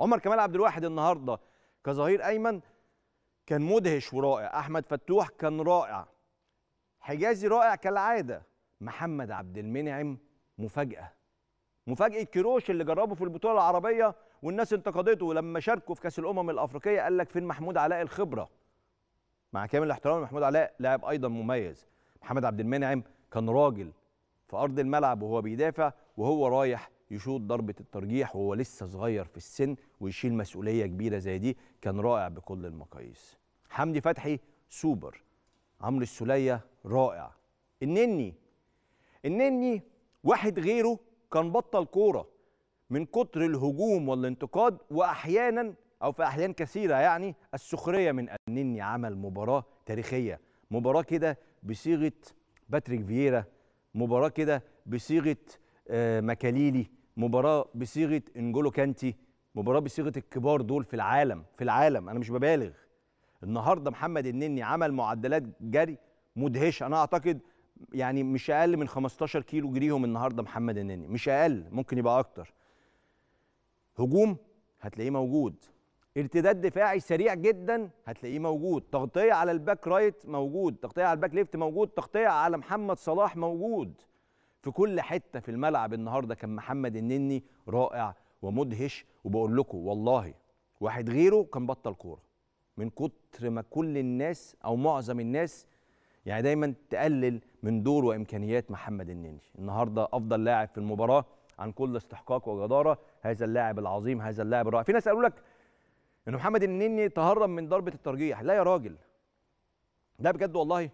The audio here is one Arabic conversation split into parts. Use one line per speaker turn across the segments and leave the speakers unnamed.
عمر كمال عبد الواحد النهارده كظهير ايمن كان مدهش ورائع احمد فتوح كان رائع حجازي رائع كالعاده محمد عبد المنعم مفاجاه مفاجاه كيروش اللي جربه في البطوله العربيه والناس انتقدته لما شاركوا في كاس الامم الافريقيه قال لك فين محمود علاء الخبره مع كامل الاحترام محمود علاء لاعب ايضا مميز محمد عبد المنعم كان راجل في ارض الملعب وهو بيدافع وهو رايح يشوط ضربه الترجيح وهو لسه صغير في السن ويشيل مسؤوليه كبيره زي دي كان رائع بكل المقاييس حمدي فتحي سوبر عمرو السوليه رائع النني النني واحد غيره كان بطل كوره من كتر الهجوم والانتقاد واحيانا او في احيان كثيره يعني السخريه من النني عمل مباراه تاريخيه مباراه كده بصيغه باتريك فييرا مباراه كده بصيغه آه مكاليلي مباراه بصيغه انجولو كانتي مباراه بصيغه الكبار دول في العالم في العالم انا مش ببالغ النهارده محمد النني عمل معدلات جري مدهشه انا اعتقد يعني مش اقل من 15 كيلو جريهم النهارده محمد النني مش اقل ممكن يبقى اكتر هجوم هتلاقيه موجود ارتداد دفاعي سريع جدا هتلاقيه موجود تغطيه على الباك رايت موجود تغطيه على الباك ليفت موجود تغطيه على محمد صلاح موجود في كل حته في الملعب النهارده كان محمد النني رائع ومدهش وبقول لكم والله واحد غيره كان بطل كوره من كتر ما كل الناس او معظم الناس يعني دايما تقلل من دور وامكانيات محمد النني النهارده افضل لاعب في المباراه عن كل استحقاق وجداره هذا اللاعب العظيم هذا اللاعب الرائع في ناس قالوا لك ان محمد النني تهرب من ضربه الترجيح لا يا راجل لا بجد والله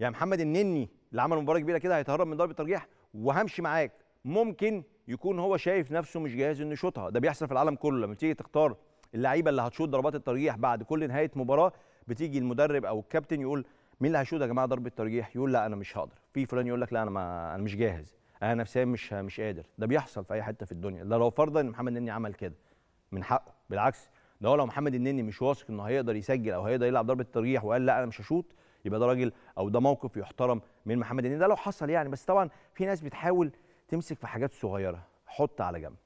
يعني محمد النني اللي عمل مباراه كبيره كده هيتهرب من ضربه الترجيح وهمشي معاك ممكن يكون هو شايف نفسه مش جاهز انه يشوطها ده بيحصل في العالم كله لما تيجي تختار اللعيبه اللي هتشوط ضربات الترجيح بعد كل نهايه مباراه بتيجي المدرب او الكابتن يقول مين اللي هيشوط يا جماعه ضربه ترجيح يقول لا انا مش هقدر في فلان يقول لك لا انا ما انا مش جاهز انا نفسيا مش مش قادر ده بيحصل في اي حته في الدنيا ده لو فرضا ان محمد النني عمل كده من حقه بالعكس ده هو لو محمد النني مش واثق انه هيقدر يسجل او هيقدر يلعب ضربه ترجيح وقال لا انا مش هشوط يبقى ده راجل او ده موقف يحترم من محمد هنيدي ده لو حصل يعني بس طبعا في ناس بتحاول تمسك في حاجات صغيره حط على جنب